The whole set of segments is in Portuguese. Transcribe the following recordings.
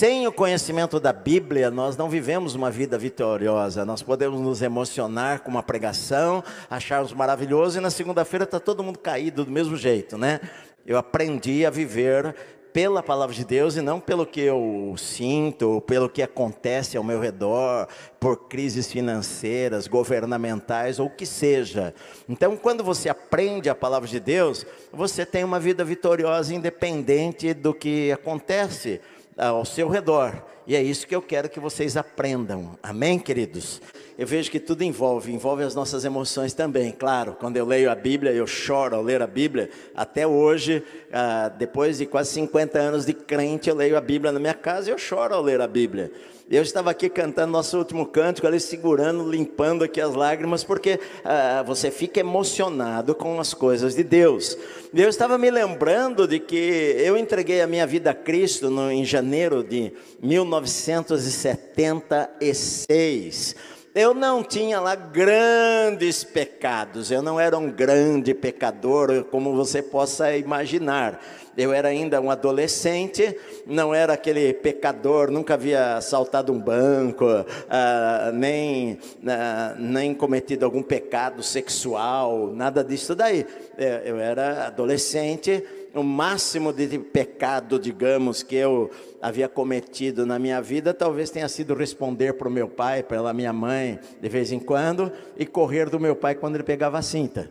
sem o conhecimento da Bíblia, nós não vivemos uma vida vitoriosa. Nós podemos nos emocionar com uma pregação, acharmos maravilhoso e na segunda-feira está todo mundo caído do mesmo jeito, né? Eu aprendi a viver pela palavra de Deus e não pelo que eu sinto, pelo que acontece ao meu redor, por crises financeiras, governamentais ou o que seja. Então, quando você aprende a palavra de Deus, você tem uma vida vitoriosa, independente do que acontece ao seu redor. E é isso que eu quero que vocês aprendam. Amém, queridos? eu vejo que tudo envolve, envolve as nossas emoções também. Claro, quando eu leio a Bíblia, eu choro ao ler a Bíblia. Até hoje, ah, depois de quase 50 anos de crente, eu leio a Bíblia na minha casa e eu choro ao ler a Bíblia. Eu estava aqui cantando nosso último cântico, ali segurando, limpando aqui as lágrimas, porque ah, você fica emocionado com as coisas de Deus. E eu estava me lembrando de que eu entreguei a minha vida a Cristo no, em janeiro de 1976. Eu não tinha lá grandes pecados, eu não era um grande pecador, como você possa imaginar. Eu era ainda um adolescente, não era aquele pecador, nunca havia assaltado um banco, ah, nem, ah, nem cometido algum pecado sexual, nada disso daí. É, eu era adolescente, o máximo de pecado, digamos, que eu havia cometido na minha vida, talvez tenha sido responder para o meu pai, pela minha mãe, de vez em quando, e correr do meu pai quando ele pegava a cinta.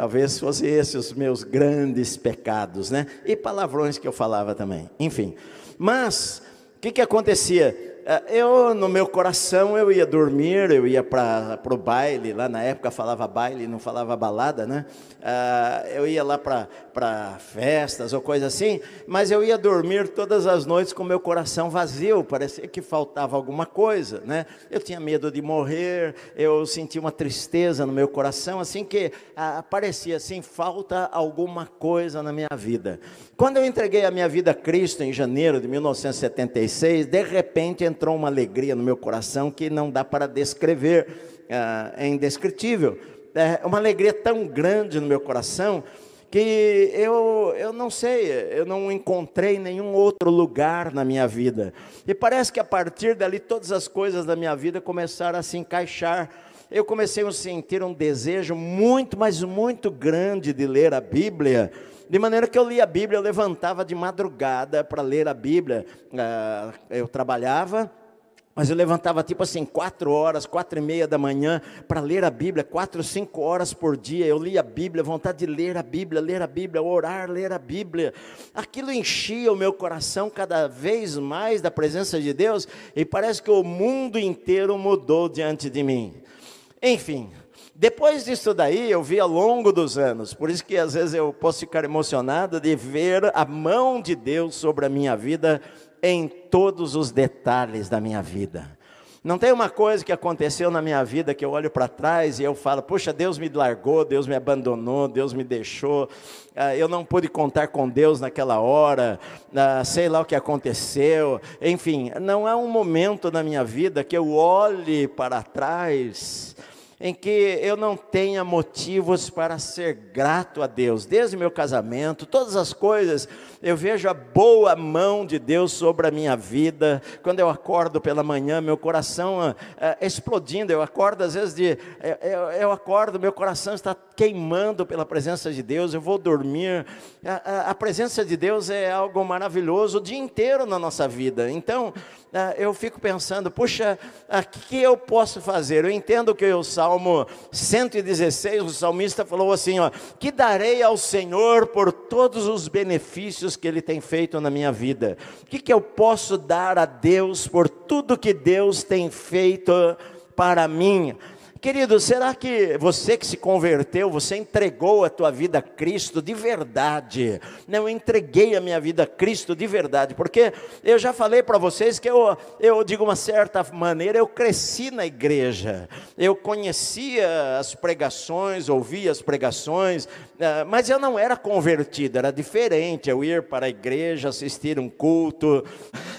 Talvez fossem esses os meus grandes pecados, né? E palavrões que eu falava também. Enfim. Mas, o que, que acontecia? É, eu, no meu coração, eu ia dormir, eu ia para o baile, lá na época falava baile, não falava balada, né? É, eu ia lá para festas ou coisa assim, mas eu ia dormir todas as noites com meu coração vazio, parecia que faltava alguma coisa, né? Eu tinha medo de morrer, eu sentia uma tristeza no meu coração, assim que aparecia assim, falta alguma coisa na minha vida. Quando eu entreguei a minha vida a Cristo em janeiro de 1976, de repente entrou entrou uma alegria no meu coração que não dá para descrever, ah, é indescritível. É uma alegria tão grande no meu coração que eu, eu não sei, eu não encontrei nenhum outro lugar na minha vida. E parece que a partir dali todas as coisas da minha vida começaram a se encaixar eu comecei a sentir um desejo muito, mas muito grande de ler a Bíblia. De maneira que eu lia a Bíblia, eu levantava de madrugada para ler a Bíblia. Ah, eu trabalhava, mas eu levantava tipo assim, quatro horas, quatro e meia da manhã, para ler a Bíblia, quatro, cinco horas por dia. Eu lia a Bíblia, vontade de ler a Bíblia, ler a Bíblia, orar, ler a Bíblia. Aquilo enchia o meu coração cada vez mais da presença de Deus, e parece que o mundo inteiro mudou diante de mim. Enfim, depois disso daí, eu vi ao longo dos anos, por isso que às vezes eu posso ficar emocionado de ver a mão de Deus sobre a minha vida em todos os detalhes da minha vida. Não tem uma coisa que aconteceu na minha vida que eu olho para trás e eu falo, poxa, Deus me largou, Deus me abandonou, Deus me deixou, ah, eu não pude contar com Deus naquela hora, ah, sei lá o que aconteceu. Enfim, não há um momento na minha vida que eu olhe para trás em que eu não tenha motivos para ser grato a Deus. Desde meu casamento, todas as coisas, eu vejo a boa mão de Deus sobre a minha vida. Quando eu acordo pela manhã, meu coração é, é, explodindo. Eu acordo às vezes de, eh, eu, eu acordo, meu coração está queimando pela presença de Deus, eu vou dormir. A, a, a presença de Deus é algo maravilhoso o dia inteiro na nossa vida. Então, ah, eu fico pensando, puxa, o ah, que eu posso fazer? Eu entendo que o Salmo 116, o salmista falou assim: ó, que darei ao Senhor por todos os benefícios que Ele tem feito na minha vida? O que, que eu posso dar a Deus por tudo que Deus tem feito para mim? Querido, será que você que se converteu, você entregou a tua vida a Cristo de verdade? Não, eu entreguei a minha vida a Cristo de verdade, porque eu já falei para vocês que eu, eu digo uma certa maneira, eu cresci na igreja, eu conhecia as pregações, ouvia as pregações, ah, mas eu não era convertido, era diferente eu ir para a igreja, assistir um culto,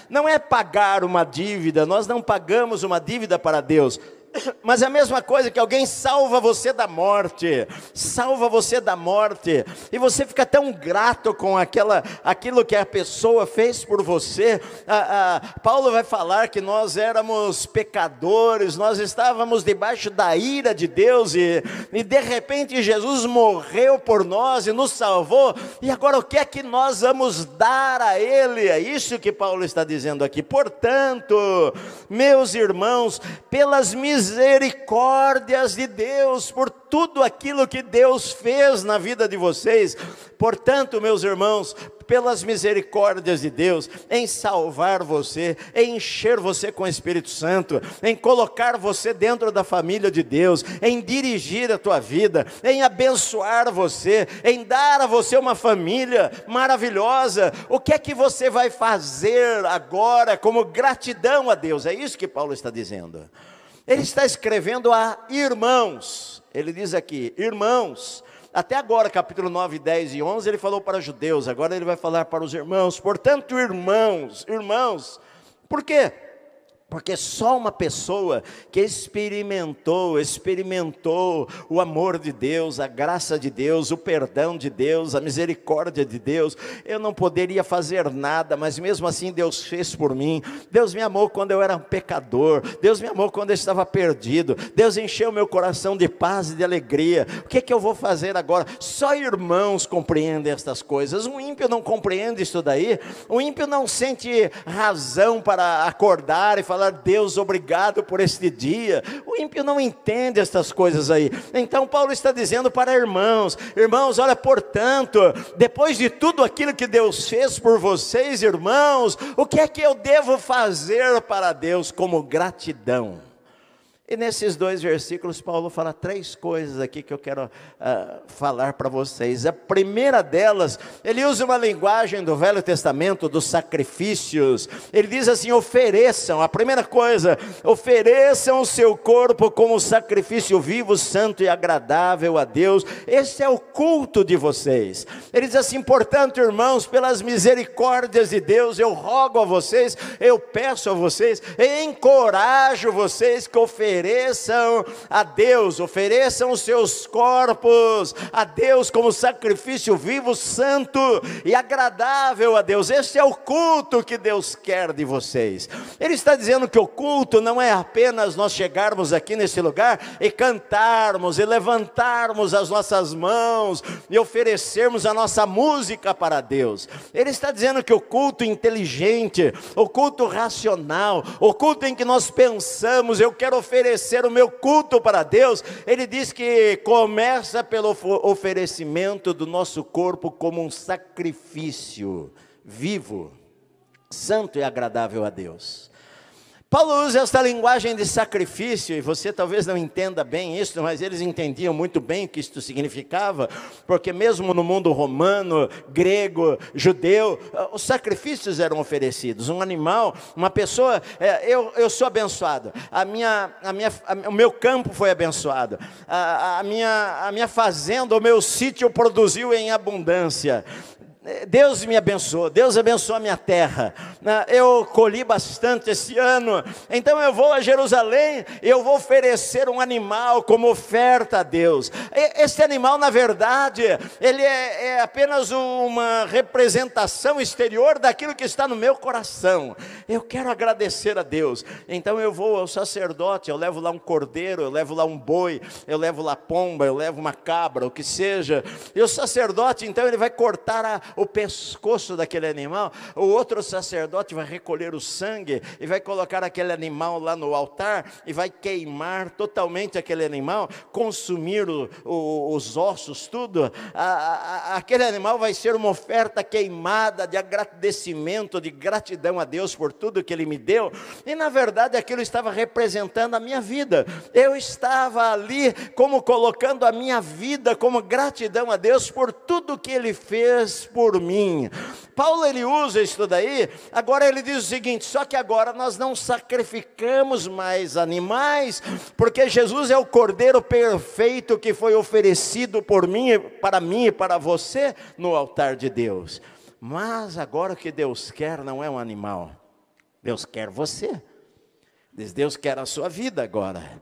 não é pagar uma dívida, nós não pagamos uma dívida para Deus, Mas é a mesma coisa que alguém salva você da morte, salva você da morte, e você fica tão grato com aquela, aquilo que a pessoa fez por você. Ah, ah, Paulo vai falar que nós éramos pecadores, nós estávamos debaixo da ira de Deus, e, e de repente Jesus morreu por nós e nos salvou, e agora o que é que nós vamos dar a Ele? É isso que Paulo está dizendo aqui. Portanto, meus irmãos, pelas misericórdias, misericórdias de Deus por tudo aquilo que Deus fez na vida de vocês. Portanto, meus irmãos, pelas misericórdias de Deus, em salvar você, em encher você com o Espírito Santo, em colocar você dentro da família de Deus, em dirigir a tua vida, em abençoar você, em dar a você uma família maravilhosa. O que é que você vai fazer agora como gratidão a Deus? É isso que Paulo está dizendo. Ele está escrevendo a irmãos. Ele diz aqui: irmãos. Até agora, capítulo 9, 10 e 11, ele falou para judeus, agora ele vai falar para os irmãos. Portanto, irmãos, irmãos, por quê? Porque só uma pessoa que experimentou, experimentou o amor de Deus, a graça de Deus, o perdão de Deus, a misericórdia de Deus, eu não poderia fazer nada, mas mesmo assim Deus fez por mim. Deus me amou quando eu era um pecador, Deus me amou quando eu estava perdido, Deus encheu meu coração de paz e de alegria. O que é que eu vou fazer agora? Só irmãos compreendem estas coisas. Um ímpio não compreende isso daí, o um ímpio não sente razão para acordar e falar falar, Deus, obrigado por este dia. O ímpio não entende estas coisas aí. Então, Paulo está dizendo para irmãos: irmãos, olha, portanto, depois de tudo aquilo que Deus fez por vocês, irmãos, o que é que eu devo fazer para Deus como gratidão? E nesses dois versículos, Paulo fala três coisas aqui que eu quero uh, falar para vocês. A primeira delas, ele usa uma linguagem do Velho Testamento, dos sacrifícios. Ele diz assim: ofereçam. A primeira coisa, ofereçam o seu corpo como sacrifício vivo, santo e agradável a Deus. Esse é o culto de vocês. Ele diz assim: portanto, irmãos, pelas misericórdias de Deus, eu rogo a vocês, eu peço a vocês, encorajo vocês que ofereçam ofereçam a Deus, ofereçam os seus corpos a Deus como sacrifício vivo, santo e agradável a Deus. Este é o culto que Deus quer de vocês. Ele está dizendo que o culto não é apenas nós chegarmos aqui nesse lugar e cantarmos e levantarmos as nossas mãos e oferecermos a nossa música para Deus. Ele está dizendo que o culto inteligente, o culto racional, o culto em que nós pensamos, eu quero oferecer oferecer o meu culto para Deus, ele diz que começa pelo oferecimento do nosso corpo como um sacrifício vivo, santo e agradável a Deus. Paulo usa esta linguagem de sacrifício, e você talvez não entenda bem isso, mas eles entendiam muito bem o que isto significava, porque mesmo no mundo romano, grego, judeu, ah, os sacrifícios eram oferecidos. Um animal, uma pessoa, é, eu, eu sou abençoado, a minha, a minha, a, o meu campo foi abençoado, a, a, minha, a minha fazenda, o meu sítio produziu em abundância. Deus me abençoou, Deus abençoou a minha terra. Ah, eu colhi bastante esse ano, então eu vou a Jerusalém e eu vou oferecer um animal como oferta a Deus. Esse animal, na verdade, ele é, é apenas uma representação exterior daquilo que está no meu coração. Eu quero agradecer a Deus. Então eu vou ao sacerdote, eu levo lá um cordeiro, eu levo lá um boi, eu levo lá pomba, eu levo uma cabra, o que seja. E o sacerdote, então, ele vai cortar a o pescoço daquele animal, o outro sacerdote vai recolher o sangue e vai colocar aquele animal lá no altar e vai queimar totalmente aquele animal, consumir o, o, os ossos, tudo. A, a, aquele animal vai ser uma oferta queimada de agradecimento, de gratidão a Deus por tudo que Ele me deu. E na verdade aquilo estava representando a minha vida. Eu estava ali como colocando a minha vida como gratidão a Deus por tudo que Ele fez por por mim. Paulo ele usa isso daí, agora ele diz o seguinte: só que agora nós não sacrificamos mais animais, porque Jesus é o cordeiro perfeito que foi oferecido por mim, para mim e para você no altar de Deus. Mas agora o que Deus quer não é um animal, Deus quer você. Deus quer a sua vida agora.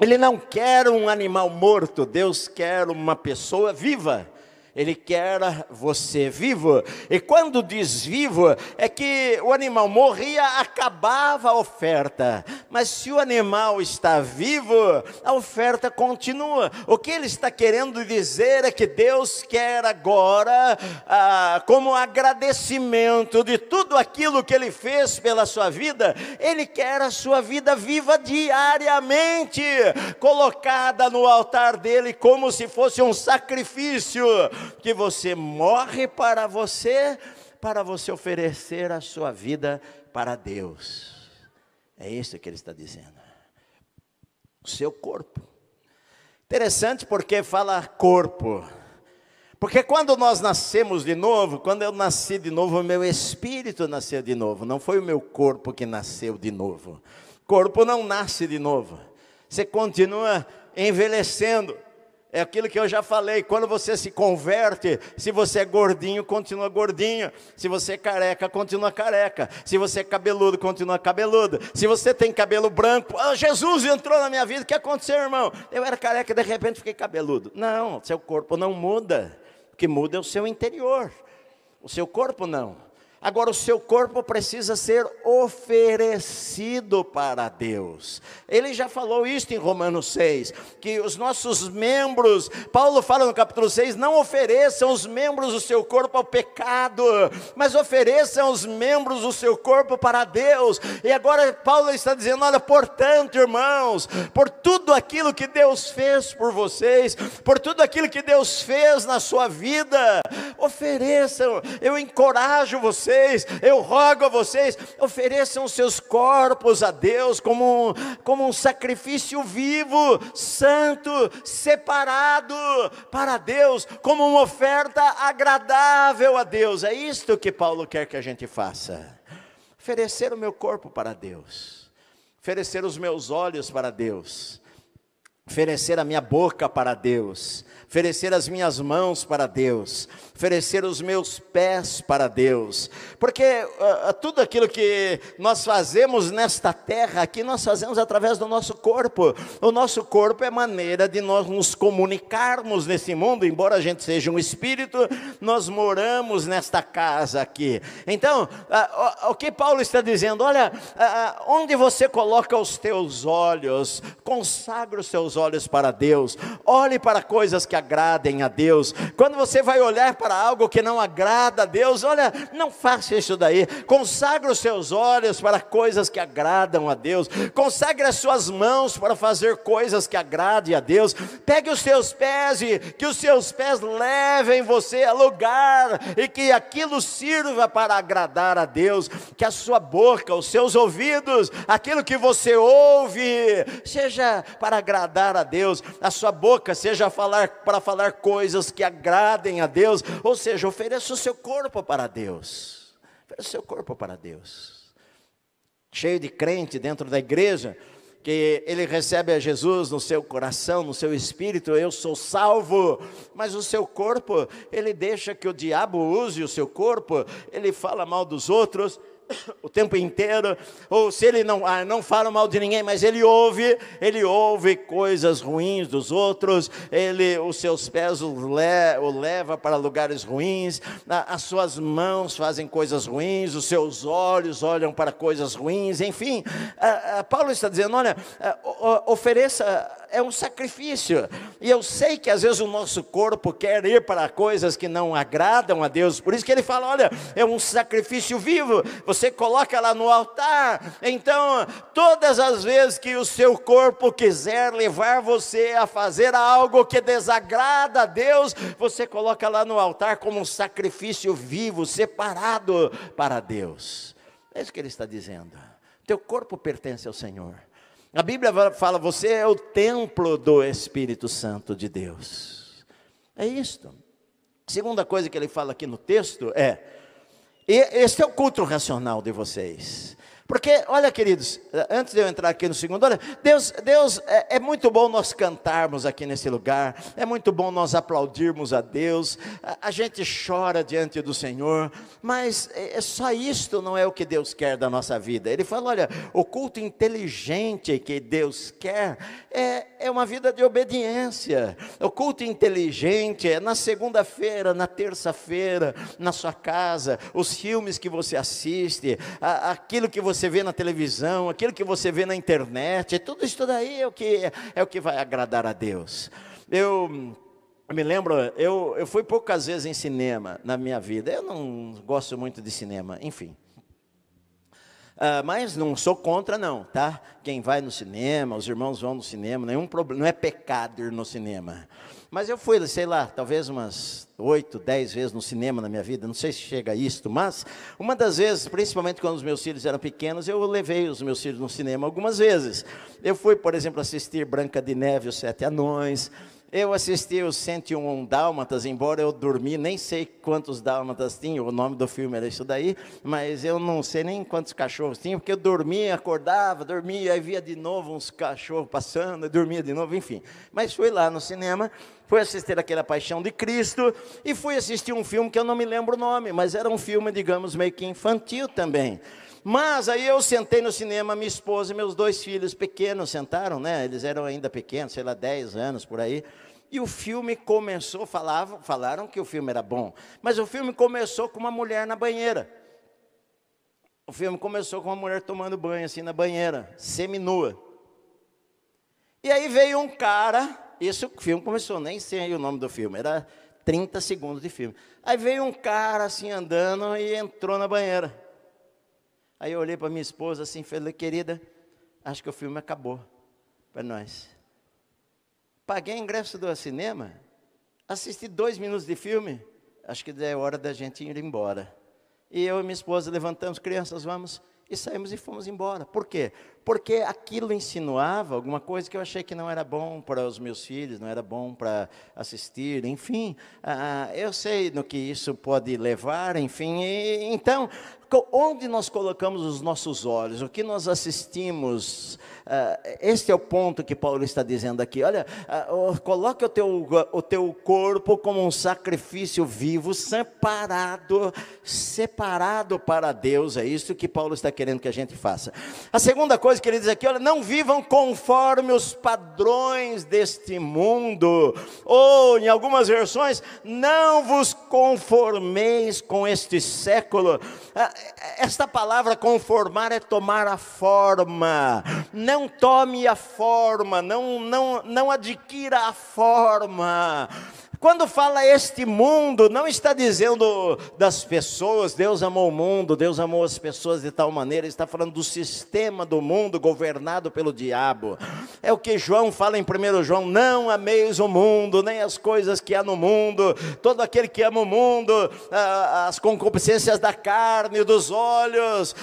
Ele não quer um animal morto, Deus quer uma pessoa viva. Ele quer você vivo. E quando diz vivo, é que o animal morria, acabava a oferta. Mas se o animal está vivo, a oferta continua. O que ele está querendo dizer é que Deus quer agora, ah, como agradecimento de tudo aquilo que ele fez pela sua vida, ele quer a sua vida viva diariamente, colocada no altar dele como se fosse um sacrifício que você morre para você, para você oferecer a sua vida para Deus. É isso que ele está dizendo. O seu corpo. Interessante porque fala corpo. Porque quando nós nascemos de novo, quando eu nasci de novo, o meu espírito nasceu de novo, não foi o meu corpo que nasceu de novo. Corpo não nasce de novo. Você continua envelhecendo. É aquilo que eu já falei, quando você se converte, se você é gordinho, continua gordinho, se você é careca, continua careca, se você é cabeludo, continua cabeludo, se você tem cabelo branco, oh, Jesus entrou na minha vida, o que aconteceu, irmão? Eu era careca e de repente fiquei cabeludo. Não, seu corpo não muda, o que muda é o seu interior, o seu corpo não. Agora, o seu corpo precisa ser oferecido para Deus. Ele já falou isto em Romanos 6, que os nossos membros, Paulo fala no capítulo 6, não ofereçam os membros do seu corpo ao pecado, mas ofereçam os membros do seu corpo para Deus. E agora Paulo está dizendo: olha, portanto, irmãos, por tudo aquilo que Deus fez por vocês, por tudo aquilo que Deus fez na sua vida, ofereçam. Eu encorajo vocês vocês, eu rogo a vocês, ofereçam seus corpos a Deus como, como um sacrifício vivo, santo, separado para Deus, como uma oferta agradável a Deus. É isto que Paulo quer que a gente faça. Oferecer o meu corpo para Deus, oferecer os meus olhos para Deus, oferecer a minha boca para Deus, oferecer as minhas mãos para Deus, oferecer os meus pés para Deus, porque uh, tudo aquilo que nós fazemos nesta terra aqui, nós fazemos através do nosso corpo. O nosso corpo é maneira de nós nos comunicarmos nesse mundo, embora a gente seja um espírito, nós moramos nesta casa aqui. Então, uh, o que Paulo está dizendo, olha, onde você coloca os teus olhos, consagra os teus olhos para Deus, olhe para coisas que agradem a Deus. Quando você vai olhar para algo que não agrada a Deus, olha, não faça isso daí. Consagre os seus olhos para coisas que agradam a Deus. Consagre as suas mãos para fazer coisas que agrade a Deus. Pegue os seus pés e que os seus pés levem você a lugar e que aquilo sirva para agradar a Deus. Que a sua boca, os seus ouvidos, aquilo que você ouve, seja para agradar a Deus. A sua boca seja falar para falar coisas que agradem a Deus, ou seja, ofereça o seu corpo para Deus. Ofereça o seu corpo para Deus. Cheio de crente dentro da igreja, que ele recebe a Jesus no seu coração, no seu espírito, eu sou salvo, mas o seu corpo, ele deixa que o diabo use o seu corpo, ele fala mal dos outros, o tempo inteiro, ou se ele não, ah, não fala mal de ninguém, mas ele ouve, ele ouve coisas ruins dos outros, ele, os seus pés o, le, o leva para lugares ruins, as suas mãos fazem coisas ruins, os seus olhos olham para coisas ruins, enfim, Paulo está dizendo, olha, ofereça é um sacrifício. E eu sei que às vezes o nosso corpo quer ir para coisas que não agradam a Deus. Por isso que ele fala: olha, é um sacrifício vivo. Você coloca lá no altar. Então, todas as vezes que o seu corpo quiser levar você a fazer algo que desagrada a Deus, você coloca lá no altar como um sacrifício vivo, separado para Deus. É isso que ele está dizendo. Teu corpo pertence ao Senhor. A Bíblia fala: você é o templo do Espírito Santo de Deus. É isto. segunda coisa que ele fala aqui no texto é: este é o culto racional de vocês. Porque, olha, queridos, antes de eu entrar aqui no segundo, olha, Deus, Deus é, é, muito bom nós cantarmos aqui nesse lugar, é muito bom nós aplaudirmos a Deus, a, a gente chora diante do Senhor, mas é, é, só isto não é o que Deus quer da nossa vida. Ele fala: olha, o culto inteligente que Deus quer é, é uma vida de obediência. O culto inteligente é na segunda-feira, na terça-feira, na sua casa, os filmes que você assiste, a, aquilo que você você vê na televisão, aquilo que você vê na internet, tudo isso daí é o que, é o que vai agradar a Deus. Eu me lembro, eu, eu fui poucas vezes em cinema na minha vida, eu não gosto muito de cinema, enfim. Uh, mas não sou contra, não, tá? Quem vai no cinema, os irmãos vão no cinema, nenhum problema, não é pecado ir no cinema. Mas eu fui, sei lá, talvez umas oito, dez vezes no cinema na minha vida, não sei se chega a isto, mas uma das vezes, principalmente quando os meus filhos eram pequenos, eu levei os meus filhos no cinema algumas vezes. Eu fui, por exemplo, assistir Branca de Neve e os Sete Anões, eu assisti os 101 Dálmatas, embora eu dormi, nem sei quantos Dálmatas tinha, o nome do filme era isso daí, mas eu não sei nem quantos cachorros tinha, porque eu dormia, acordava, dormia, aí via de novo uns cachorros passando, dormia de novo, enfim. Mas fui lá no cinema, fui assistir aquela Paixão de Cristo, e fui assistir um filme que eu não me lembro o nome, mas era um filme, digamos, meio que infantil também. Mas aí eu sentei no cinema, minha esposa e meus dois filhos pequenos sentaram, né? Eles eram ainda pequenos, sei lá, 10 anos por aí. E o filme começou, falavam, falaram que o filme era bom, mas o filme começou com uma mulher na banheira. O filme começou com uma mulher tomando banho assim na banheira, seminua. E aí veio um cara, esse filme começou, nem sei o nome do filme, era 30 segundos de filme. Aí veio um cara assim andando e entrou na banheira. Aí eu olhei para minha esposa assim, falei, querida, acho que o filme acabou para nós. Paguei ingresso do cinema, assisti dois minutos de filme, acho que é hora da gente ir embora. E eu e minha esposa levantamos, crianças, vamos, e saímos e fomos embora. Por quê? porque aquilo insinuava alguma coisa que eu achei que não era bom para os meus filhos, não era bom para assistir, enfim. Ah, ah eu sei no que isso pode levar, enfim. E, então, onde nós colocamos os nossos olhos, o que nós assistimos, uh, este é o ponto que Paulo está dizendo aqui. Olha, coloca ah, coloque o teu, o teu corpo como um sacrifício vivo, separado, separado para Deus. É isso que Paulo está querendo que a gente faça. A segunda coisa coisa que ele diz aqui, olha, não vivam conforme os padrões deste mundo, ou em algumas versões, não vos conformeis com este século. Ah, esta palavra conformar é tomar a forma. Não tome a forma, não não não adquira a forma. Quando fala este mundo, não está dizendo das pessoas, Deus amou o mundo, Deus amou as pessoas de tal maneira, está falando do sistema do mundo governado pelo diabo. É o que João fala em 1 João: não ameis o mundo, nem as coisas que há no mundo, todo aquele que ama o mundo, as concupiscências da carne, dos olhos,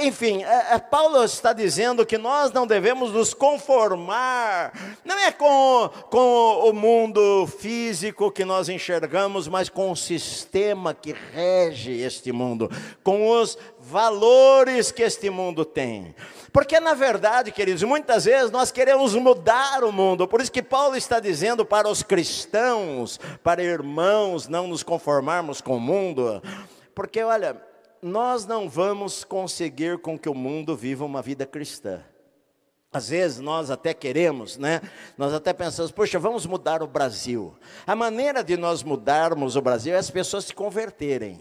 enfim, Paulo está dizendo que nós não devemos nos conformar, não é com, com o mundo físico físico que nós enxergamos, mas com o sistema que rege este mundo, com os valores que este mundo tem. Porque na verdade, queridos, muitas vezes nós queremos mudar o mundo. Por isso que Paulo está dizendo para os cristãos, para irmãos, não nos conformarmos com o mundo. Porque olha, nós não vamos conseguir com que o mundo viva uma vida cristã. Às vezes nós até queremos, né? Nós até pensamos, poxa, vamos mudar o Brasil. A maneira de nós mudarmos o Brasil é as pessoas se converterem.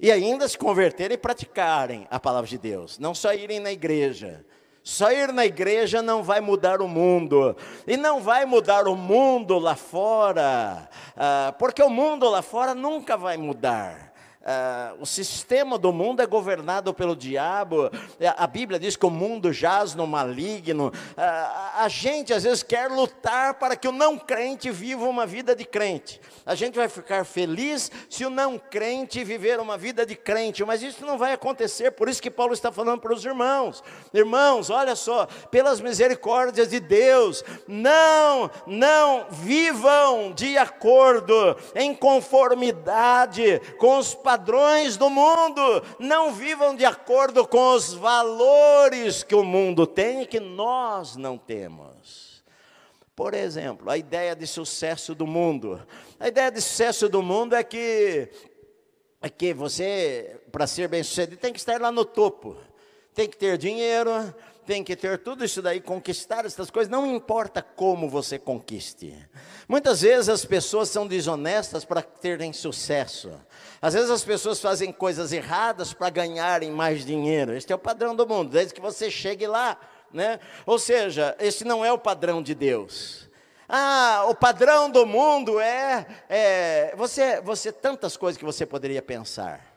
E ainda se converterem e praticarem a palavra de Deus, não só irem na igreja. Só ir na igreja não vai mudar o mundo. E não vai mudar o mundo lá fora, ah, porque o mundo lá fora nunca vai mudar. Uh, o sistema do mundo é governado pelo diabo, a Bíblia diz que o mundo jaz no maligno. Uh, a gente às vezes quer lutar para que o não crente viva uma vida de crente. A gente vai ficar feliz se o não crente viver uma vida de crente, mas isso não vai acontecer, por isso que Paulo está falando para os irmãos: irmãos, olha só, pelas misericórdias de Deus, não, não vivam de acordo, em conformidade com os padrões padrões do mundo, não vivam de acordo com os valores que o mundo tem e que nós não temos. Por exemplo, a ideia de sucesso do mundo. A ideia de sucesso do mundo é que, é que você, para ser bem-sucedido, tem que estar lá no topo. Tem que ter dinheiro, tem que ter tudo isso daí, conquistar essas coisas, não importa como você conquiste. Muitas vezes as pessoas são desonestas para terem sucesso. Às vezes as pessoas fazem coisas erradas para ganharem mais dinheiro. Este é o padrão do mundo, desde que você chegue lá, né? Ou seja, esse não é o padrão de Deus. Ah, o padrão do mundo é, é você, você tantas coisas que você poderia pensar.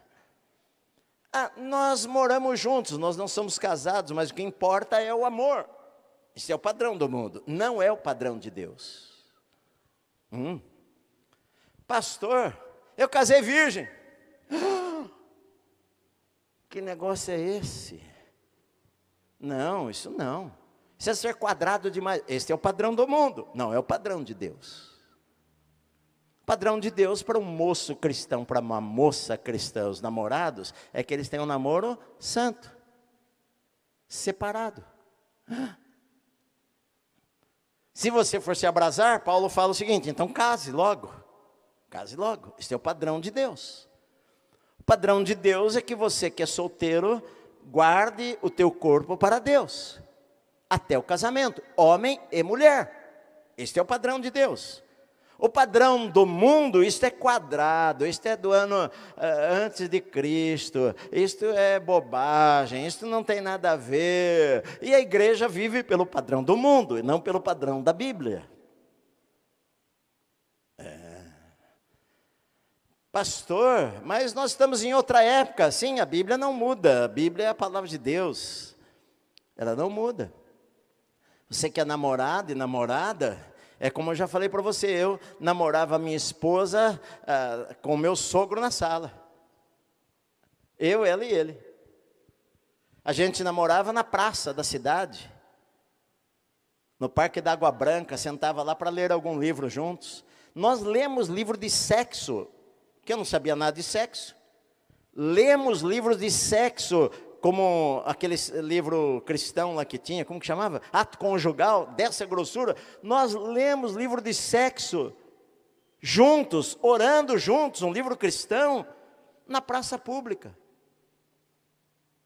Ah, nós moramos juntos, nós não somos casados, mas o que importa é o amor. Isso é o padrão do mundo, não é o padrão de Deus. Hum. Pastor, eu casei virgem. Que negócio é esse? Não, isso não. Isso é ser quadrado demais. Esse é o padrão do mundo, não é o padrão de Deus padrão de Deus para um moço cristão, para uma moça cristã, os namorados, é que eles têm um namoro santo, separado. Se você for se abrasar, Paulo fala o seguinte: então case logo, case logo. Este é o padrão de Deus. O padrão de Deus é que você que é solteiro guarde o teu corpo para Deus, até o casamento, homem e mulher. Este é o padrão de Deus. O padrão do mundo, isto é quadrado, isto é do ano uh, antes de Cristo, isto é bobagem, isto não tem nada a ver. E a igreja vive pelo padrão do mundo e não pelo padrão da Bíblia. É. Pastor, mas nós estamos em outra época. Sim, a Bíblia não muda. A Bíblia é a palavra de Deus. Ela não muda. Você que é namorado e namorada, é como eu já falei para você, eu namorava minha esposa ah, com com meu sogro na sala. Eu, ela e ele. A gente namorava na praça da cidade, no Parque da Água Branca, sentava lá para ler algum livro juntos. Nós lemos livro de sexo, que eu não sabia nada de sexo. Lemos livros de sexo como aquele livro cristão lá que tinha, como que chamava? Ato conjugal, dessa grossura. Nós lemos livro de sexo juntos, orando juntos, um livro cristão, na praça pública,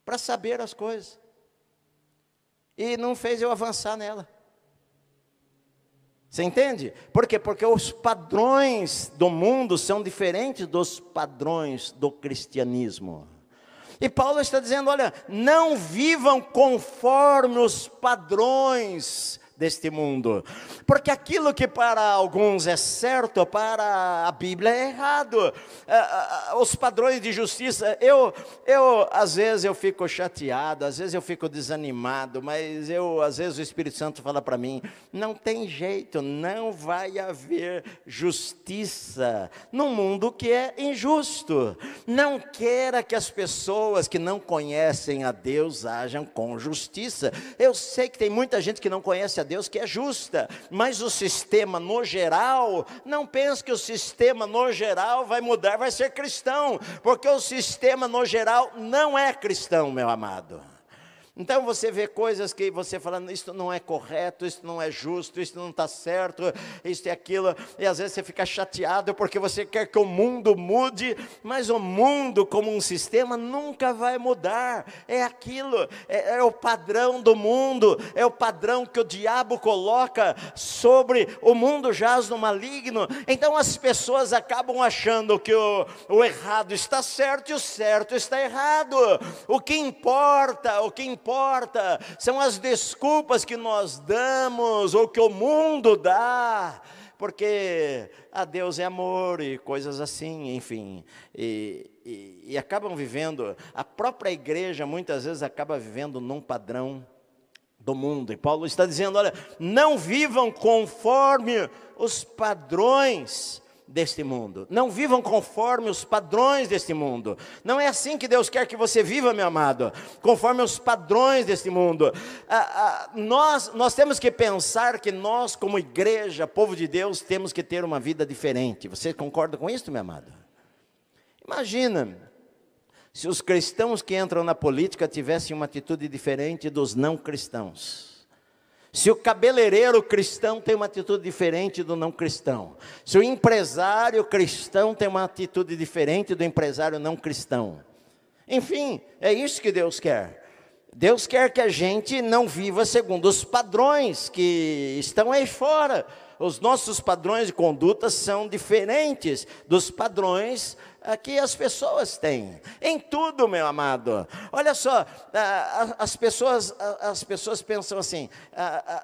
para saber as coisas. E não fez eu avançar nela. Você entende? Por quê? Porque os padrões do mundo são diferentes dos padrões do cristianismo. E Paulo está dizendo: olha, não vivam conforme os padrões deste mundo. Porque aquilo que para alguns é certo, para a Bíblia é errado. Eh, eh, os padrões de justiça, eu, eu às vezes eu fico chateado, às vezes eu fico desanimado, mas eu às vezes o Espírito Santo fala para mim, não tem jeito, não vai haver justiça num mundo que é injusto. Não queira que as pessoas que não conhecem a Deus hajam com justiça. Eu sei que tem muita gente que não conhece a Deus que é justa, mas o sistema no geral, não pense que o sistema no geral vai mudar, vai ser cristão, porque o sistema no geral não é cristão, meu amado. Então você vê coisas que você falando, isso não é correto, isso não é justo, isso não está certo, isso é aquilo, e às vezes você fica chateado porque você quer que o mundo mude, mas o mundo, como um sistema, nunca vai mudar. É aquilo, é, é o padrão do mundo, é o padrão que o diabo coloca sobre o mundo jaz no maligno. Então as pessoas acabam achando que o, o errado está certo e o certo está errado. O que importa, o que importa importa, são as desculpas que nós damos ou que o mundo dá, porque a ah, Deus é amor e coisas assim, enfim. E, e, e acabam vivendo, a própria igreja muitas vezes acaba vivendo num padrão do mundo. E Paulo está dizendo: olha, não vivam conforme os padrões deste mundo. Não vivam conforme os padrões deste mundo. Não é assim que Deus quer que você viva, meu amado. Conforme os padrões deste mundo. Ah, ah, nós, nós temos que pensar que nós, como igreja, povo de Deus, temos que ter uma vida diferente. Você concorda com isso, meu amado? Imagina. Se os cristãos que entram na política tivessem uma atitude diferente dos não cristãos. Se o cabeleireiro cristão tem uma atitude diferente do não cristão, se o empresário cristão tem uma atitude diferente do empresário não cristão. Enfim, é isso que Deus quer. Deus quer que a gente não viva segundo os padrões que estão aí fora. Os nossos padrões de conduta são diferentes dos padrões que as pessoas têm. Em tudo, meu amado. Olha só, as pessoas, as pessoas pensam assim: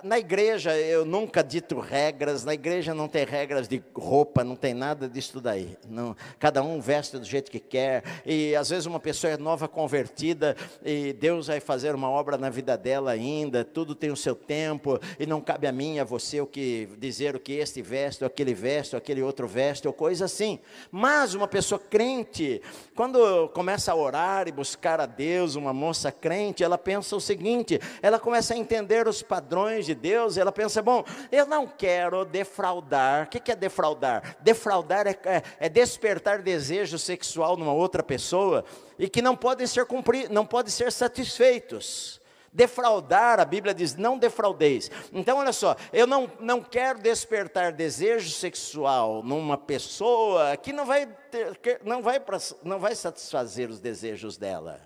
na igreja eu nunca dito regras, na igreja não tem regras de roupa, não tem nada disso daí. Não, cada um veste do jeito que quer, e às vezes uma pessoa é nova convertida e Deus vai fazer uma obra na vida dela ainda, tudo tem o seu tempo, e não cabe a mim, a você, o que dizer o que este veste, ou aquele veste, ou aquele outro veste, ou coisa assim. Mas uma pessoa crente, quando começa a orar e buscar a Deus, uma moça crente, ela pensa o seguinte: ela começa a entender os padrões de Deus, ela pensa, bom, eu não quero defraudar. O que é defraudar? Defraudar é, é, é despertar desejo sexual numa outra pessoa e que não podem ser cumpridos, não podem ser satisfeitos defraudar, a Bíblia diz, não defraudeis. Então, olha só, eu não, não quero despertar desejo sexual numa pessoa que não vai, ter, não, vai pra, não vai satisfazer os desejos dela.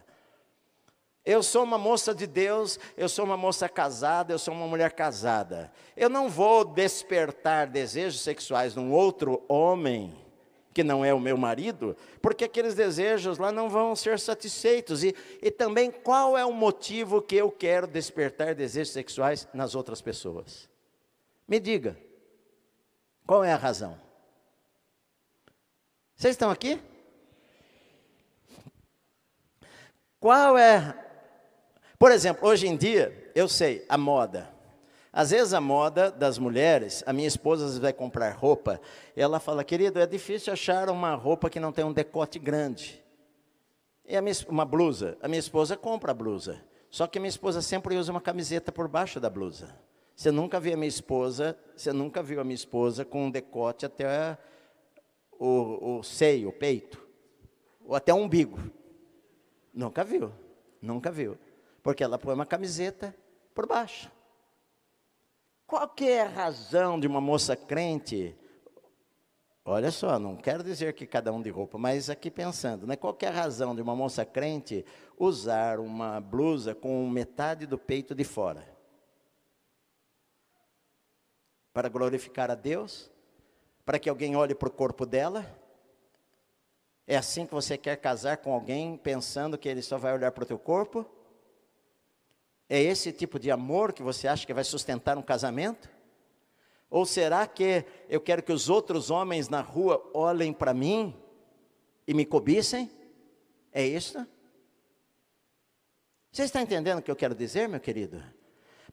Eu sou uma moça de Deus, eu sou uma moça casada, eu sou uma mulher casada. Eu não vou despertar desejos sexuais num outro homem que não é o meu marido, porque aqueles desejos lá não vão ser satisfeitos. E, e também qual é o motivo que eu quero despertar desejos sexuais nas outras pessoas? Me diga, qual é a razão? Vocês estão aqui? Qual é. Por exemplo, hoje em dia, eu sei, a moda. Às vezes a moda das mulheres, a minha esposa às vezes vai comprar roupa, ela fala, querido, é difícil achar uma roupa que não tem um decote grande. E minha, uma blusa. A minha esposa compra a blusa. Só que a minha esposa sempre usa uma camiseta por baixo da blusa. Você nunca viu a minha esposa, você nunca viu a minha esposa com um decote até o, o seio, o peito, ou até o umbigo. Nunca viu, nunca viu. Porque ela põe uma camiseta por baixo. Qual que é a razão de uma moça crente? Olha só, não quero dizer que cada um de roupa, mas aqui pensando, né? Qual é a razão de uma moça crente usar uma blusa com metade do peito de fora? Para glorificar a Deus? Para que alguém olhe para o corpo dela? É assim que você quer casar com alguém pensando que ele só vai olhar para o teu corpo? É esse tipo de amor que você acha que vai sustentar um casamento? Ou será que eu quero que os outros homens na rua olhem para mim e me cobissem? É isso? Você está entendendo o que eu quero dizer, meu querido?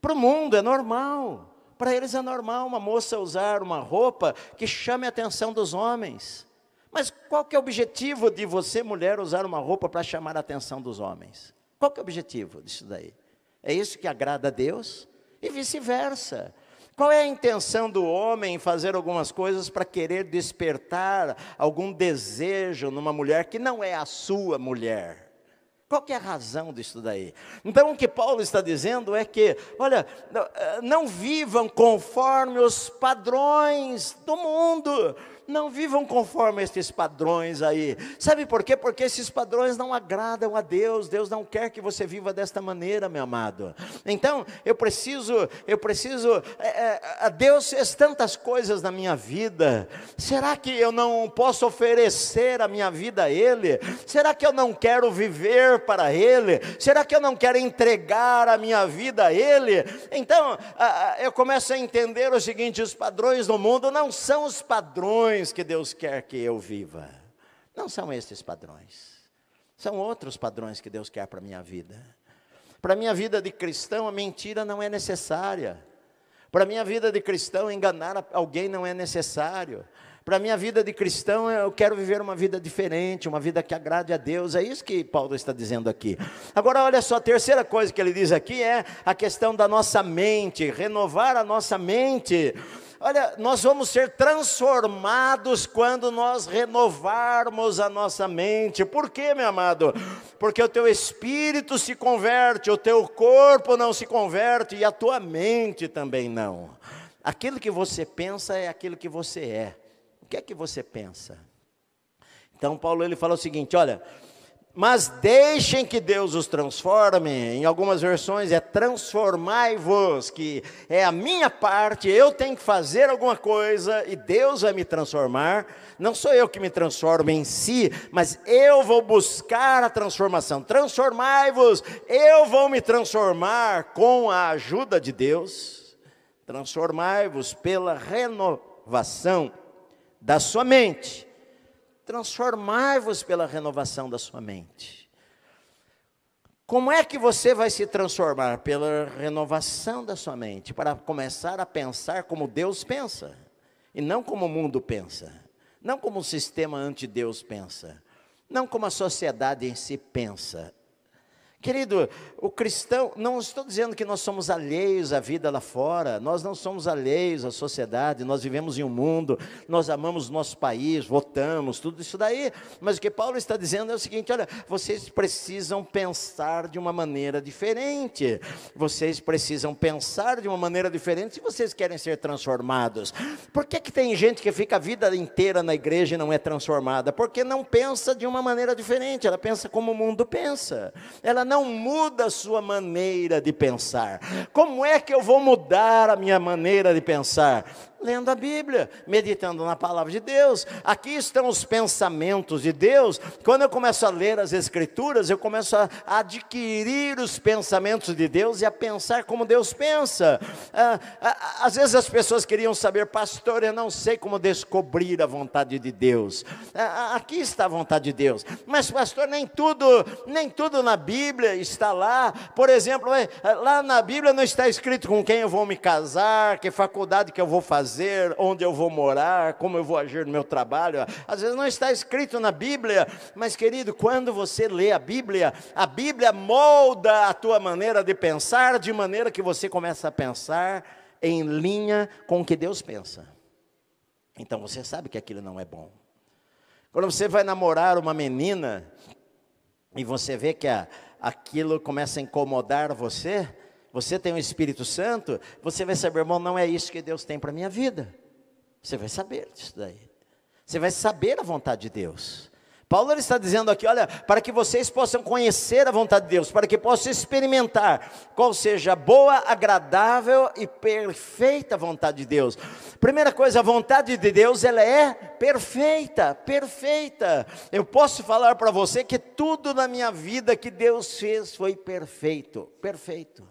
Para o mundo é normal. Para eles é normal uma moça usar uma roupa que chame a atenção dos homens. Mas qual que é o objetivo de você, mulher, usar uma roupa para chamar a atenção dos homens? Qual que é o objetivo disso daí? É isso que agrada a Deus? E vice-versa. Qual é a intenção do homem em fazer algumas coisas para querer despertar algum desejo numa mulher que não é a sua mulher? Qual é a razão disso daí? Então, o que Paulo está dizendo é que, olha, não eh, vivam conforme os padrões do mundo, não vivam conforme estes padrões aí. Sabe por quê? Porque esses padrões não agradam a Deus. Deus não quer que você viva desta maneira, meu amado. Então, eu preciso, eu preciso. É, é, Deus fez tantas coisas na minha vida. Será que eu não posso oferecer a minha vida a Ele? Será que eu não quero viver para Ele? Será que eu não quero entregar a minha vida a Ele? Então, eu começo a entender o seguinte: os padrões do mundo não são os padrões padrões que Deus quer que eu viva. Não são esses padrões. São outros padrões que Deus quer para a minha vida. Para a minha vida de cristão, a mentira não é necessária. Para a minha vida de cristão, enganar alguém não é necessário. Para a minha vida de cristão, eu quero viver uma vida diferente, uma vida que agrade a Deus. É isso que Paulo está dizendo aqui. Agora, olha só, a terceira coisa que ele diz aqui é a questão da nossa mente, renovar a nossa mente. Olha, nós vamos ser transformados quando nós renovarmos a nossa mente. Por quê, meu amado? Porque o teu espírito se converte, o teu corpo não se converte e a tua mente também não. Aquilo que você pensa é aquilo que você é. O que é que você pensa? Então Paulo ele fala o seguinte, olha, mas deixem que Deus os transforme. Em algumas versões é transformai-vos, que é a minha parte, eu tenho que fazer alguma coisa e Deus vai me transformar. Não sou eu que me transformo em si, mas eu vou buscar a transformação. Transformai-vos, eu vou me transformar com a ajuda de Deus. Transformai-vos pela renovação da sua mente transformar-vos pela renovação da sua mente. Como é que você vai se transformar? Pela renovação da sua mente, para começar a pensar como Deus pensa, e não como o mundo pensa, não como o sistema anti-Deus pensa, não como a sociedade em si pensa, Querido, o cristão, não estou dizendo que nós somos alheios à vida lá fora, nós não somos alheios à sociedade, nós vivemos em um mundo, nós amamos nosso país, votamos, tudo isso daí, mas o que Paulo está dizendo é o seguinte: olha, vocês precisam pensar de uma maneira diferente, vocês precisam pensar de uma maneira diferente se vocês querem ser transformados. Por que, que tem gente que fica a vida inteira na igreja e não é transformada? Porque não pensa de uma maneira diferente, ela pensa como o mundo pensa, ela não não muda a sua maneira de pensar. Como é que eu vou mudar a minha maneira de pensar? lendo a Bíblia, meditando na palavra de Deus. Aqui estão os pensamentos de Deus. Quando eu começo a ler as Escrituras, eu começo a adquirir os pensamentos de Deus e a pensar como Deus pensa. Ah, às vezes as pessoas queriam saber, pastor, eu não sei como descobrir a vontade de Deus. Ah, ah, aqui está a vontade de Deus. Mas, pastor, nem tudo, nem tudo na Bíblia está lá. Por exemplo, eh, lá na Bíblia não está escrito com quem eu vou me casar, que faculdade que eu vou fazer fazer, onde eu vou morar, como eu vou agir no meu trabalho. Às vezes não está escrito na Bíblia, mas querido, quando você lê a Bíblia, a Bíblia molda a tua maneira de pensar, de maneira que você começa a pensar em linha com o que Deus pensa. Então você sabe que aquilo não é bom. Quando você vai namorar uma menina e você vê que a, aquilo começa a incomodar você, você tem o Espírito Santo, você vai saber, irmão, não é isso que Deus tem para a minha vida. Você vai saber disso daí. Você vai saber a vontade de Deus. Paulo está dizendo aqui, olha, para que vocês possam conhecer a vontade de Deus, para que possam experimentar qual seja a boa, agradável e perfeita vontade de Deus. Primeira coisa, a vontade de Deus, ela é perfeita, perfeita. Eu posso falar para você que tudo na minha vida que Deus fez foi perfeito, perfeito.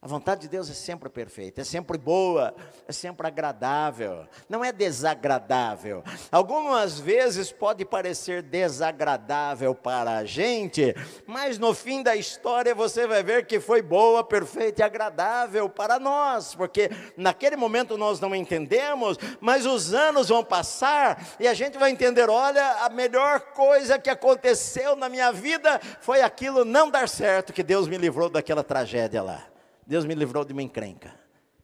A vontade de Deus é sempre perfeita, é sempre boa, é sempre agradável, não é desagradável. Algumas vezes pode parecer desagradável para a gente, mas no fim da história você vai ver que foi boa, perfeita e agradável para nós, porque naquele momento nós não entendemos, mas os anos vão passar e a gente vai entender: olha, a melhor coisa que aconteceu na minha vida foi aquilo não dar certo, que Deus me livrou daquela tragédia lá. Deus me livrou de uma encrenca.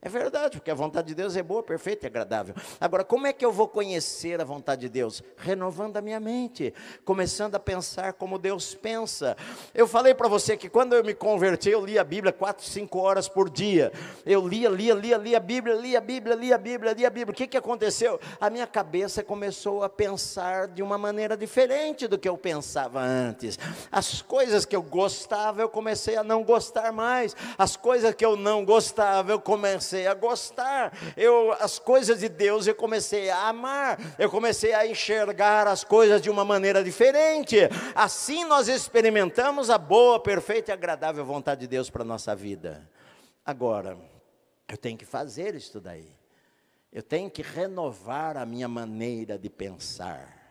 É verdade, porque a vontade de Deus é boa, perfeita e agradável. Agora, como é que eu vou conhecer a vontade de Deus? Renovando a minha mente, começando a pensar como Deus pensa. Eu falei para você que quando eu me converti, eu li a Bíblia quatro, cinco horas por dia. Eu lia, lia, lia, lia a Bíblia, lia a Bíblia, lia a Bíblia, lia a Bíblia. O que, que aconteceu? A minha cabeça começou a pensar de uma maneira diferente do que eu pensava antes. As coisas que eu gostava, eu comecei a não gostar mais. As coisas que eu não gostava, eu comecei comecei a gostar, eu, as coisas de Deus eu comecei a amar, eu comecei a enxergar as coisas de uma maneira diferente. Assim nós experimentamos a boa, perfeita e agradável vontade de Deus para a nossa vida. Agora, eu tenho que fazer isso daí. Eu tenho que renovar a minha maneira de pensar.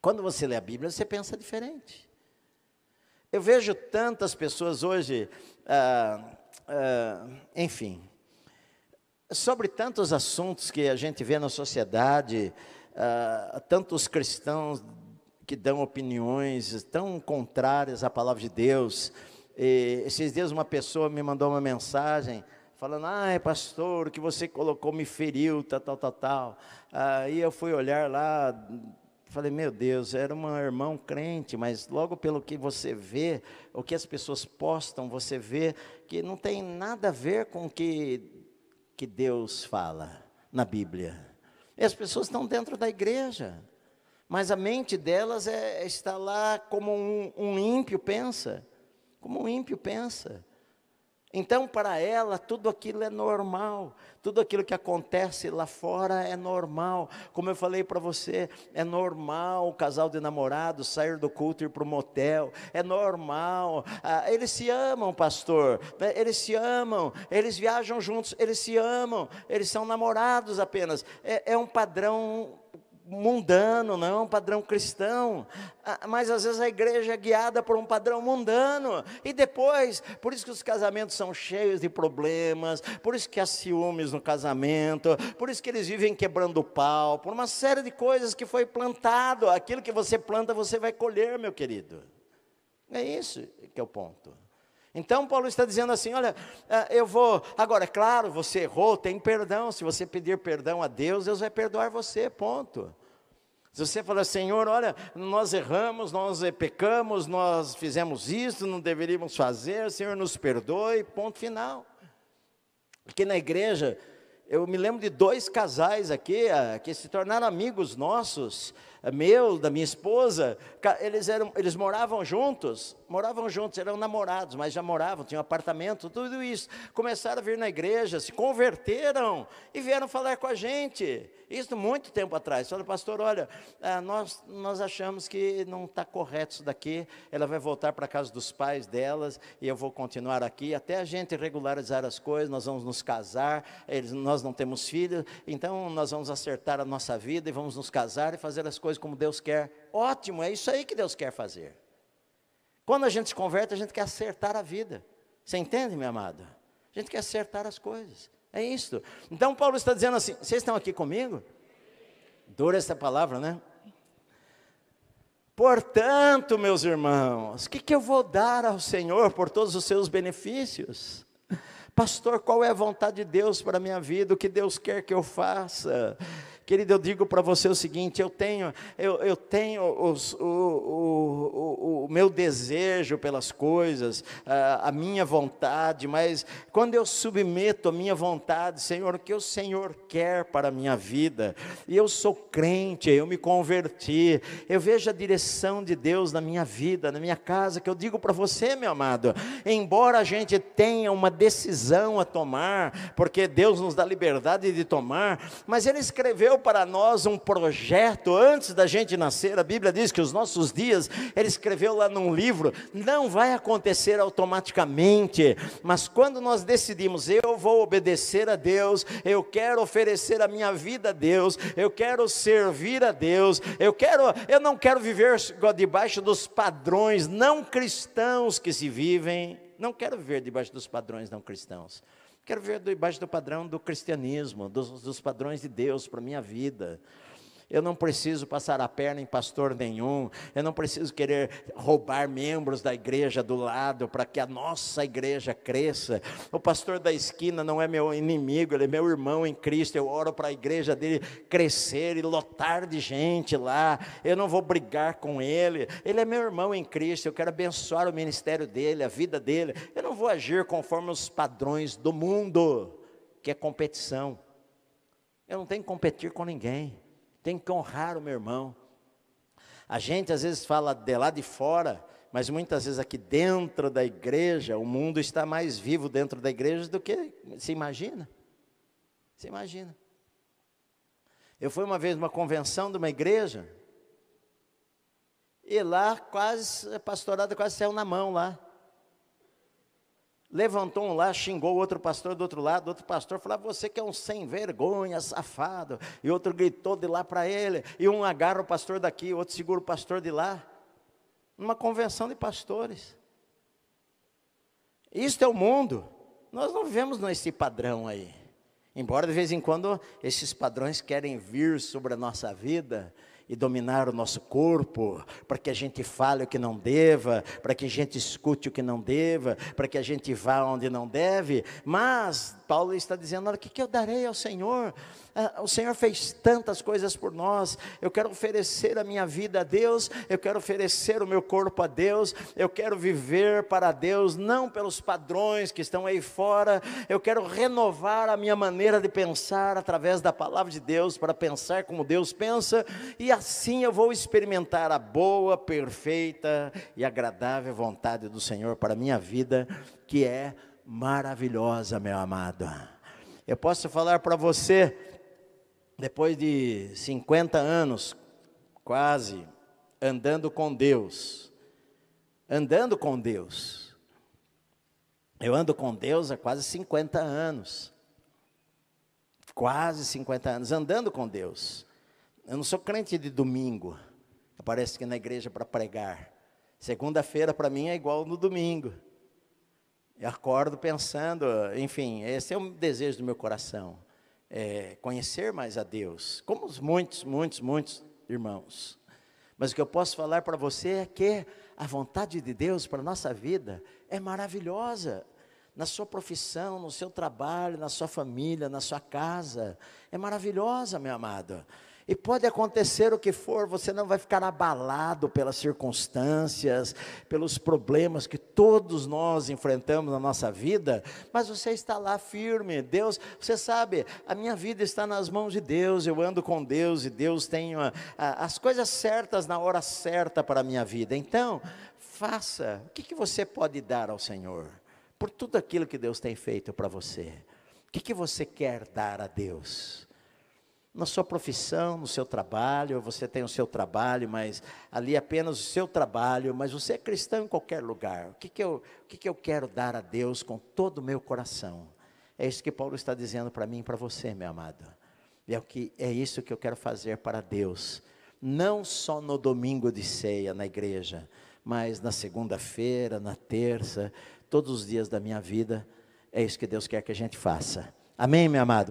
Quando você lê a Bíblia, você pensa diferente. Eu vejo tantas pessoas hoje, ah, ah, enfim, sobre tantos assuntos que a gente vê na sociedade, uh, tantos cristãos que dão opiniões tão contrárias à palavra de Deus. E, esses dias uma pessoa me mandou uma mensagem falando, "ai, pastor, o que você colocou me feriu, tal, tal, tal, tal. Aí eu fui olhar lá, Falei, meu Deus, era um irmão crente, mas logo pelo que você vê, o que as pessoas postam, você vê que não tem nada a ver com o que que Deus fala na Bíblia. E as pessoas estão dentro da igreja, mas a mente delas é, é está lá como um, um ímpio pensa, como um ímpio pensa. Então, para ela, tudo aquilo é normal, tudo aquilo que acontece lá fora é normal. Como eu falei para você, é normal o casal de namorados sair do culto e ir para o motel, é normal. Ah, eles se amam, pastor, né, eles se amam, eles viajam juntos, eles se amam, eles são namorados apenas. é, é um padrão mundano, não é um padrão cristão. Ah, mas às vezes a igreja é guiada por um padrão mundano. E depois, por isso que os casamentos são cheios de problemas, por isso que há ciúmes no casamento, por isso que eles vivem quebrando o pau, por uma série de coisas que foi plantado. Aquilo que você planta, você vai colher, meu querido. É isso que é o ponto. Então Paulo está dizendo assim: olha, ah, eu vou. Agora, claro, você errou, tem perdão. Se você pedir perdão a Deus, Deus vai perdoar você, ponto. Se você falar, Senhor, olha, nós erramos, nós eh, pecamos, nós fizemos isso, não deveríamos fazer, Senhor, nos perdoe, ponto final. Porque na igreja, eu me lembro de dois casais aqui, ah, que se tornaram amigos nossos, meu, da minha esposa, eles, eram, eles moravam juntos, moravam juntos, eram namorados, mas já moravam, tinham apartamento, tudo isso. Começaram a vir na igreja, se converteram e vieram falar com a gente. Isso muito tempo atrás. Falaram, pastor, olha, ah, nós, nós achamos que não está correto isso daqui, ela vai voltar para a casa dos pais delas e eu vou continuar aqui até a gente regularizar as coisas, nós vamos nos casar, eles, nós não temos filhos, então nós vamos acertar a nossa vida e vamos nos casar e fazer as coisas coisas como Deus quer, ótimo, é isso aí que Deus quer fazer. Quando a gente se converte, a gente quer acertar a vida. Você entende, minha amada? A gente quer acertar as coisas. É isso. Então Paulo está dizendo assim: vocês estão aqui comigo? Dura essa palavra, né? Portanto, meus irmãos, o que, que eu vou dar ao Senhor por todos os seus benefícios? Pastor, qual é a vontade de Deus para a minha vida? O que Deus quer que eu faça? Querido, eu digo para você o seguinte: eu tenho, eu, eu tenho os, o, o, o, o, meu desejo pelas coisas, a, a minha vontade, mas quando eu submeto a minha vontade, Senhor, o que o Senhor quer para a minha vida, e eu sou crente, eu me converti, eu vejo a direção de Deus na minha vida, na minha casa, que eu digo para você, meu amado, embora a gente tenha uma decisão a tomar, porque Deus nos dá liberdade de tomar, mas Ele escreveu escreveu para nós um projeto antes da gente nascer. A Bíblia diz que os nossos dias, ele escreveu lá num livro, não vai acontecer automaticamente, mas quando nós decidimos, eu vou obedecer a Deus, eu quero oferecer a minha vida a Deus, eu quero servir a Deus, eu quero, eu não quero viver debaixo dos padrões não cristãos que se vivem, não quero viver debaixo dos padrões não cristãos. Quero viver debaixo do padrão do cristianismo, dos, dos padrões de Deus para minha vida. Eu não preciso passar a perna em pastor nenhum. Eu não preciso querer roubar membros da igreja do lado para que a nossa igreja cresça. O pastor da esquina não é meu inimigo, ele é meu irmão em Cristo. Eu oro para a igreja dele crescer e lotar de gente lá. Eu não vou brigar com ele. Ele é meu irmão em Cristo. Eu quero abençoar o ministério dele, a vida dele. Eu não vou agir conforme os padrões do mundo, que é competição. Eu não tenho que competir com ninguém tem que honrar o meu irmão. A gente às vezes fala de lá de fora, mas muitas vezes aqui dentro da igreja, o mundo está mais vivo dentro da igreja do que se imagina. Se imagina. Eu fui uma vez numa convenção de uma igreja, e lá quase, a pastorada quase saiu na mão lá. Levantou um lá, xingou outro pastor do outro lado, outro pastor falou: ah, Você que é um sem vergonha, safado. E outro gritou de lá para ele. E um agarra o pastor daqui, outro segura o pastor de lá. Numa convenção de pastores. Isto é o mundo. Nós não vivemos nesse padrão aí. Embora de vez em quando esses padrões querem vir sobre a nossa vida, e dominar o nosso corpo, para que a gente fale o que não deva, para que a gente escute o que não deva, para que a gente vá onde não deve. Mas Paulo está dizendo: olha, o que, que eu darei ao Senhor? Ah, o Senhor fez tantas coisas por nós, eu quero oferecer a minha vida a Deus, eu quero oferecer o meu corpo a Deus, eu quero viver para Deus, não pelos padrões que estão aí fora, eu quero renovar a minha maneira de pensar através da palavra de Deus, para pensar como Deus pensa, e assim eu vou experimentar a boa, perfeita e agradável vontade do Senhor para a minha vida, que é maravilhosa, meu amado. Eu posso falar para você depois de 50 anos, quase, andando com Deus. Andando com Deus. Eu ando com Deus há quase 50 anos. Quase 50 anos, andando com Deus. Eu não sou crente de domingo. Aparece aqui na igreja para pregar. Segunda-feira para mim é igual no domingo. Eu acordo pensando, enfim, esse é o desejo do meu coração é, conhecer mais a Deus, como muitos, muitos, muitos irmãos. Mas o que eu posso falar para você é que a vontade de Deus para a nossa vida é maravilhosa. Na sua profissão, no seu trabalho, na sua família, na sua casa, é maravilhosa, meu amado. E pode acontecer o que for, você não vai ficar abalado pelas circunstâncias, pelos problemas que todos nós enfrentamos na nossa vida, mas você está lá firme. Deus, você sabe, a minha vida está nas mãos de Deus, eu ando com Deus e Deus tem uma, ah, a, as coisas certas na hora certa para a minha vida. Então, faça. O que, que você pode dar ao Senhor por tudo aquilo que Deus tem feito para você? O que, que você quer dar a Deus? na sua profissão, no seu trabalho, você tem o seu trabalho, mas ali apenas o seu trabalho, mas você é cristão em qualquer lugar. O que, que, eu, o que, que eu quero dar a Deus com todo o meu coração? É isso que Paulo está dizendo para mim e para você, meu amado. é, o que, é isso que eu quero fazer para Deus. Não só no domingo de ceia na igreja, mas na segunda-feira, na terça, todos os dias da minha vida. É isso que Deus quer que a gente faça. Amém, meu amado?